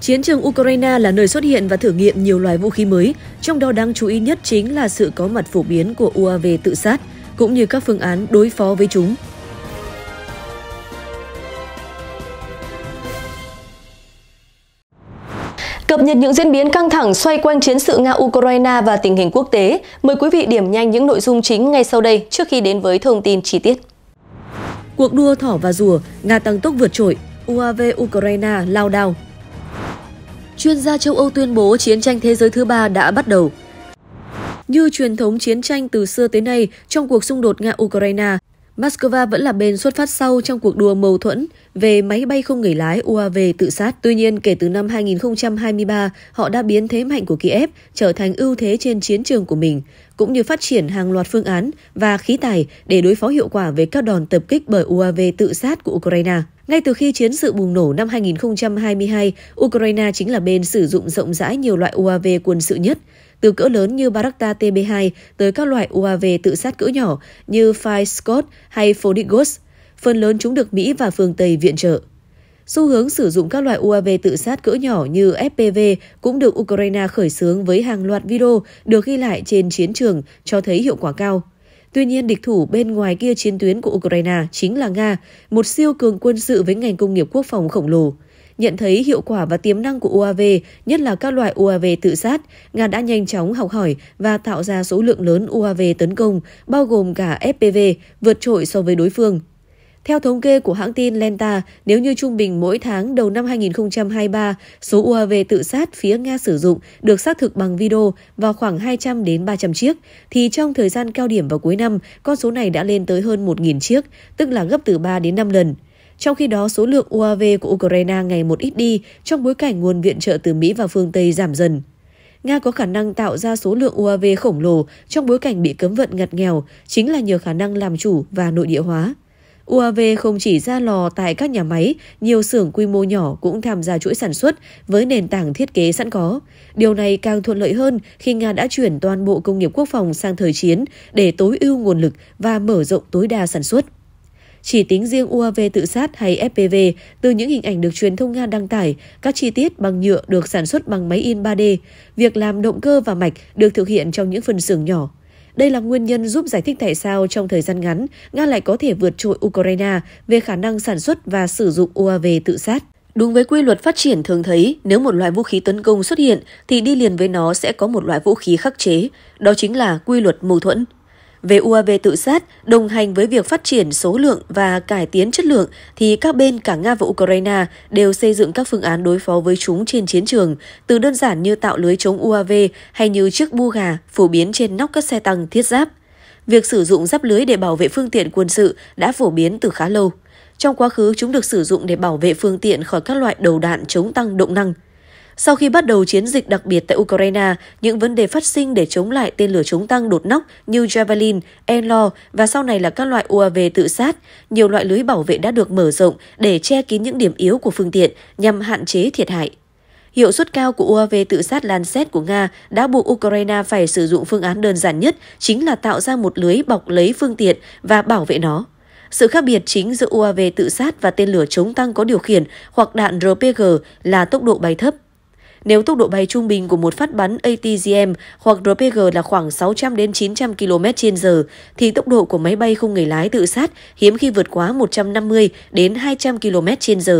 Chiến trường Ukraine là nơi xuất hiện và thử nghiệm nhiều loại vũ khí mới, trong đó đáng chú ý nhất chính là sự có mặt phổ biến của UAV tự sát, cũng như các phương án đối phó với chúng. Cập nhật những diễn biến căng thẳng xoay quanh chiến sự Nga-Ukraine và tình hình quốc tế, mời quý vị điểm nhanh những nội dung chính ngay sau đây trước khi đến với thông tin chi tiết. Cuộc đua thỏ và rùa, Nga tăng tốc vượt trội, UAV Ukraine lao đao, chuyên gia châu Âu tuyên bố chiến tranh thế giới thứ ba đã bắt đầu. Như truyền thống chiến tranh từ xưa tới nay, trong cuộc xung đột Nga-Ukraine, Moscow vẫn là bên xuất phát sau trong cuộc đua mâu thuẫn về máy bay không người lái UAV tự sát. Tuy nhiên, kể từ năm 2023, họ đã biến thế mạnh của Kiev trở thành ưu thế trên chiến trường của mình, cũng như phát triển hàng loạt phương án và khí tài để đối phó hiệu quả với các đòn tập kích bởi UAV tự sát của Ukraine. Ngay từ khi chiến sự bùng nổ năm 2022, Ukraine chính là bên sử dụng rộng rãi nhiều loại UAV quân sự nhất, từ cỡ lớn như Barakta TB2 tới các loại UAV tự sát cỡ nhỏ như Fire Scott hay Fodigos, phần lớn chúng được Mỹ và phương Tây viện trợ. Xu hướng sử dụng các loại UAV tự sát cỡ nhỏ như FPV cũng được Ukraine khởi xướng với hàng loạt video được ghi lại trên chiến trường cho thấy hiệu quả cao. Tuy nhiên, địch thủ bên ngoài kia chiến tuyến của Ukraine chính là Nga, một siêu cường quân sự với ngành công nghiệp quốc phòng khổng lồ. Nhận thấy hiệu quả và tiềm năng của UAV, nhất là các loại UAV tự sát, Nga đã nhanh chóng học hỏi và tạo ra số lượng lớn UAV tấn công, bao gồm cả FPV, vượt trội so với đối phương. Theo thống kê của hãng tin Lenta, nếu như trung bình mỗi tháng đầu năm 2023, số UAV tự sát phía Nga sử dụng được xác thực bằng video vào khoảng 200 đến 300 chiếc, thì trong thời gian cao điểm vào cuối năm, con số này đã lên tới hơn 1.000 chiếc, tức là gấp từ 3 đến 5 lần. Trong khi đó, số lượng UAV của Ukraine ngày một ít đi trong bối cảnh nguồn viện trợ từ Mỹ và phương Tây giảm dần. Nga có khả năng tạo ra số lượng UAV khổng lồ trong bối cảnh bị cấm vận ngặt nghèo chính là nhờ khả năng làm chủ và nội địa hóa. UAV không chỉ ra lò tại các nhà máy, nhiều xưởng quy mô nhỏ cũng tham gia chuỗi sản xuất với nền tảng thiết kế sẵn có. Điều này càng thuận lợi hơn khi Nga đã chuyển toàn bộ công nghiệp quốc phòng sang thời chiến để tối ưu nguồn lực và mở rộng tối đa sản xuất. Chỉ tính riêng UAV tự sát hay FPV, từ những hình ảnh được truyền thông Nga đăng tải, các chi tiết bằng nhựa được sản xuất bằng máy in 3D. Việc làm động cơ và mạch được thực hiện trong những phần xưởng nhỏ, đây là nguyên nhân giúp giải thích tại sao trong thời gian ngắn, Nga lại có thể vượt trội Ukraine về khả năng sản xuất và sử dụng UAV tự sát. Đúng với quy luật phát triển thường thấy, nếu một loại vũ khí tấn công xuất hiện thì đi liền với nó sẽ có một loại vũ khí khắc chế, đó chính là quy luật mâu thuẫn. Về UAV tự sát, đồng hành với việc phát triển số lượng và cải tiến chất lượng thì các bên cả Nga và Ukraine đều xây dựng các phương án đối phó với chúng trên chiến trường, từ đơn giản như tạo lưới chống UAV hay như chiếc bu gà phổ biến trên nóc các xe tăng thiết giáp. Việc sử dụng giáp lưới để bảo vệ phương tiện quân sự đã phổ biến từ khá lâu. Trong quá khứ, chúng được sử dụng để bảo vệ phương tiện khỏi các loại đầu đạn chống tăng động năng – sau khi bắt đầu chiến dịch đặc biệt tại Ukraine, những vấn đề phát sinh để chống lại tên lửa chống tăng đột nóc như Javelin, Enlaw và sau này là các loại UAV tự sát, nhiều loại lưới bảo vệ đã được mở rộng để che kín những điểm yếu của phương tiện nhằm hạn chế thiệt hại. Hiệu suất cao của UAV tự sát Lancet của Nga đã buộc Ukraine phải sử dụng phương án đơn giản nhất, chính là tạo ra một lưới bọc lấy phương tiện và bảo vệ nó. Sự khác biệt chính giữa UAV tự sát và tên lửa chống tăng có điều khiển hoặc đạn RPG là tốc độ bay thấp. Nếu tốc độ bay trung bình của một phát bắn ATGM hoặc RPG là khoảng 600 đến 900 km h thì tốc độ của máy bay không người lái tự sát hiếm khi vượt quá 150 đến 200 km h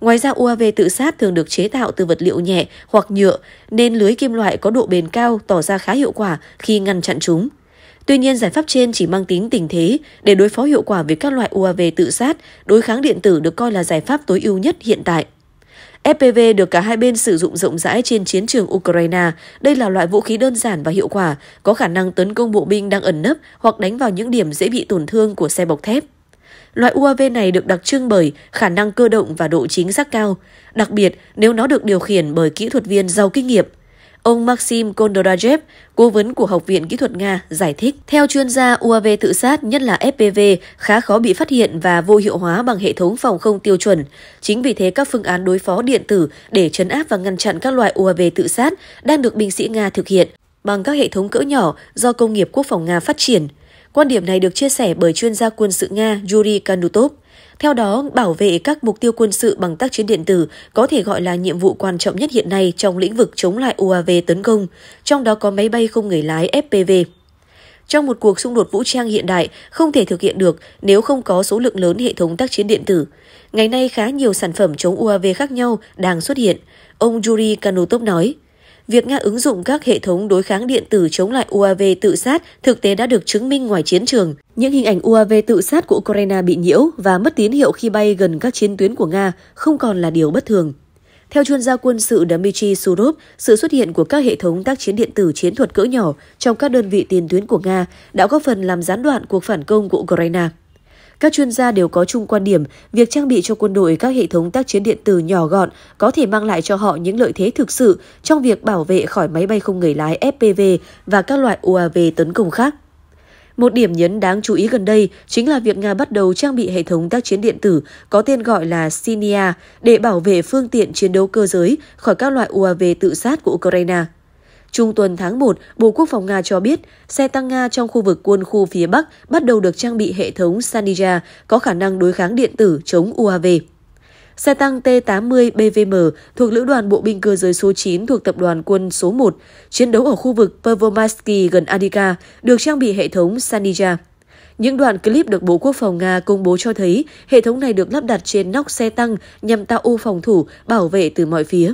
Ngoài ra UAV tự sát thường được chế tạo từ vật liệu nhẹ hoặc nhựa nên lưới kim loại có độ bền cao tỏ ra khá hiệu quả khi ngăn chặn chúng. Tuy nhiên, giải pháp trên chỉ mang tính tình thế để đối phó hiệu quả với các loại UAV tự sát, đối kháng điện tử được coi là giải pháp tối ưu nhất hiện tại. FPV được cả hai bên sử dụng rộng rãi trên chiến trường Ukraine. Đây là loại vũ khí đơn giản và hiệu quả, có khả năng tấn công bộ binh đang ẩn nấp hoặc đánh vào những điểm dễ bị tổn thương của xe bọc thép. Loại UAV này được đặc trưng bởi khả năng cơ động và độ chính xác cao, đặc biệt nếu nó được điều khiển bởi kỹ thuật viên giàu kinh nghiệm – Ông Maxim Kondorajev, cố vấn của Học viện Kỹ thuật Nga, giải thích. Theo chuyên gia, UAV tự sát, nhất là FPV, khá khó bị phát hiện và vô hiệu hóa bằng hệ thống phòng không tiêu chuẩn. Chính vì thế, các phương án đối phó điện tử để chấn áp và ngăn chặn các loại UAV tự sát đang được binh sĩ Nga thực hiện bằng các hệ thống cỡ nhỏ do công nghiệp quốc phòng Nga phát triển. Quan điểm này được chia sẻ bởi chuyên gia quân sự Nga Yuri Kanutov. Theo đó, bảo vệ các mục tiêu quân sự bằng tác chiến điện tử có thể gọi là nhiệm vụ quan trọng nhất hiện nay trong lĩnh vực chống lại UAV tấn công, trong đó có máy bay không người lái FPV. Trong một cuộc xung đột vũ trang hiện đại, không thể thực hiện được nếu không có số lượng lớn hệ thống tác chiến điện tử. Ngày nay khá nhiều sản phẩm chống UAV khác nhau đang xuất hiện, ông Yuri Kanutov nói. Việc Nga ứng dụng các hệ thống đối kháng điện tử chống lại UAV tự sát thực tế đã được chứng minh ngoài chiến trường. Những hình ảnh UAV tự sát của Ukraine bị nhiễu và mất tín hiệu khi bay gần các chiến tuyến của Nga không còn là điều bất thường. Theo chuyên gia quân sự Dmitry Surov, sự xuất hiện của các hệ thống tác chiến điện tử chiến thuật cỡ nhỏ trong các đơn vị tiền tuyến của Nga đã góp phần làm gián đoạn cuộc phản công của Ukraine. Các chuyên gia đều có chung quan điểm, việc trang bị cho quân đội các hệ thống tác chiến điện tử nhỏ gọn có thể mang lại cho họ những lợi thế thực sự trong việc bảo vệ khỏi máy bay không người lái FPV và các loại UAV tấn công khác. Một điểm nhấn đáng chú ý gần đây chính là việc Nga bắt đầu trang bị hệ thống tác chiến điện tử có tên gọi là Sinia để bảo vệ phương tiện chiến đấu cơ giới khỏi các loại UAV tự sát của Ukraine. Trung tuần tháng 1, Bộ Quốc phòng Nga cho biết xe tăng Nga trong khu vực quân khu phía Bắc bắt đầu được trang bị hệ thống Sanija có khả năng đối kháng điện tử chống UAV. Xe tăng T-80 BVM thuộc Lữ đoàn Bộ binh cơ giới số 9 thuộc Tập đoàn quân số 1, chiến đấu ở khu vực Pervomarsky gần Adika, được trang bị hệ thống Sanija. Những đoạn clip được Bộ Quốc phòng Nga công bố cho thấy hệ thống này được lắp đặt trên nóc xe tăng nhằm tạo ô phòng thủ, bảo vệ từ mọi phía.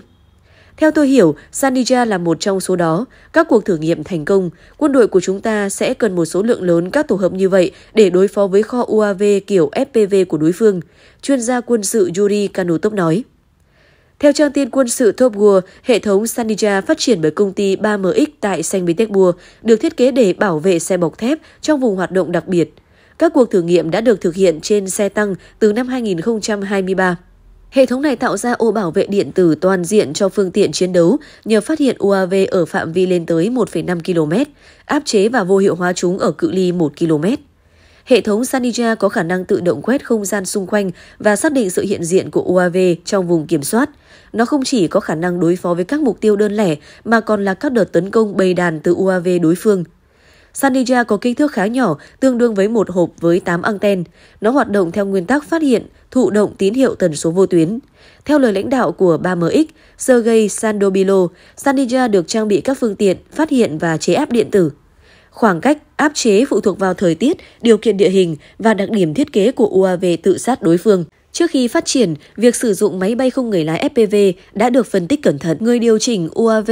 Theo tôi hiểu, Sanija là một trong số đó. Các cuộc thử nghiệm thành công, quân đội của chúng ta sẽ cần một số lượng lớn các tổ hợp như vậy để đối phó với kho UAV kiểu FPV của đối phương, chuyên gia quân sự Yuri Kanutov nói. Theo trang tin quân sự Top Gear, hệ thống Sanija phát triển bởi công ty 3MX tại Saint Petersburg được thiết kế để bảo vệ xe bọc thép trong vùng hoạt động đặc biệt. Các cuộc thử nghiệm đã được thực hiện trên xe tăng từ năm 2023. Hệ thống này tạo ra ô bảo vệ điện tử toàn diện cho phương tiện chiến đấu nhờ phát hiện UAV ở phạm vi lên tới 1,5 km, áp chế và vô hiệu hóa chúng ở cự ly 1 km. Hệ thống Sanija có khả năng tự động quét không gian xung quanh và xác định sự hiện diện của UAV trong vùng kiểm soát. Nó không chỉ có khả năng đối phó với các mục tiêu đơn lẻ mà còn là các đợt tấn công bầy đàn từ UAV đối phương. Sanija có kích thước khá nhỏ, tương đương với một hộp với 8 anten. Nó hoạt động theo nguyên tắc phát hiện, thụ động tín hiệu tần số vô tuyến. Theo lời lãnh đạo của 3MX, Sergey Sandobilo, Sanija được trang bị các phương tiện phát hiện và chế áp điện tử. Khoảng cách áp chế phụ thuộc vào thời tiết, điều kiện địa hình và đặc điểm thiết kế của UAV tự sát đối phương. Trước khi phát triển, việc sử dụng máy bay không người lái FPV đã được phân tích cẩn thận. Người điều chỉnh UAV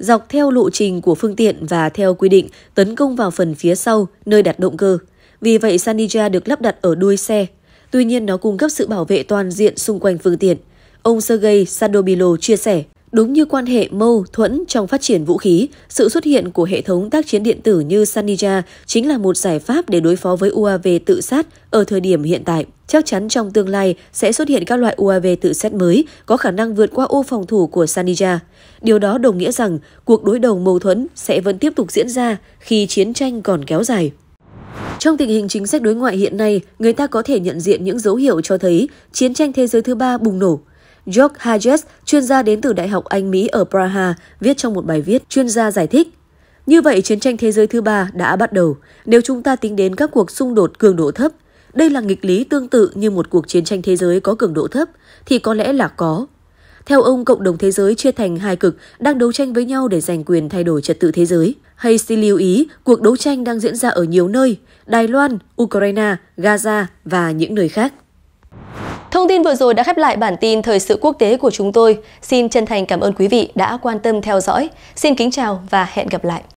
dọc theo lộ trình của phương tiện và theo quy định tấn công vào phần phía sau nơi đặt động cơ. Vì vậy Sanija được lắp đặt ở đuôi xe. Tuy nhiên nó cung cấp sự bảo vệ toàn diện xung quanh phương tiện. Ông Sergei Sadobilo chia sẻ. Đúng như quan hệ mâu thuẫn trong phát triển vũ khí, sự xuất hiện của hệ thống tác chiến điện tử như Sanija chính là một giải pháp để đối phó với UAV tự sát ở thời điểm hiện tại. Chắc chắn trong tương lai sẽ xuất hiện các loại UAV tự sát mới có khả năng vượt qua ô phòng thủ của Sanija. Điều đó đồng nghĩa rằng cuộc đối đầu mâu thuẫn sẽ vẫn tiếp tục diễn ra khi chiến tranh còn kéo dài. Trong tình hình chính sách đối ngoại hiện nay, người ta có thể nhận diện những dấu hiệu cho thấy chiến tranh thế giới thứ ba bùng nổ. George Hayes, chuyên gia đến từ Đại học Anh Mỹ ở Praha, viết trong một bài viết. Chuyên gia giải thích, như vậy chiến tranh thế giới thứ ba đã bắt đầu. Nếu chúng ta tính đến các cuộc xung đột cường độ thấp, đây là nghịch lý tương tự như một cuộc chiến tranh thế giới có cường độ thấp, thì có lẽ là có. Theo ông, cộng đồng thế giới chia thành hai cực đang đấu tranh với nhau để giành quyền thay đổi trật tự thế giới. Hay xin lưu ý, cuộc đấu tranh đang diễn ra ở nhiều nơi, Đài Loan, Ukraine, Gaza và những nơi khác. Thông tin vừa rồi đã khép lại bản tin thời sự quốc tế của chúng tôi. Xin chân thành cảm ơn quý vị đã quan tâm theo dõi. Xin kính chào và hẹn gặp lại.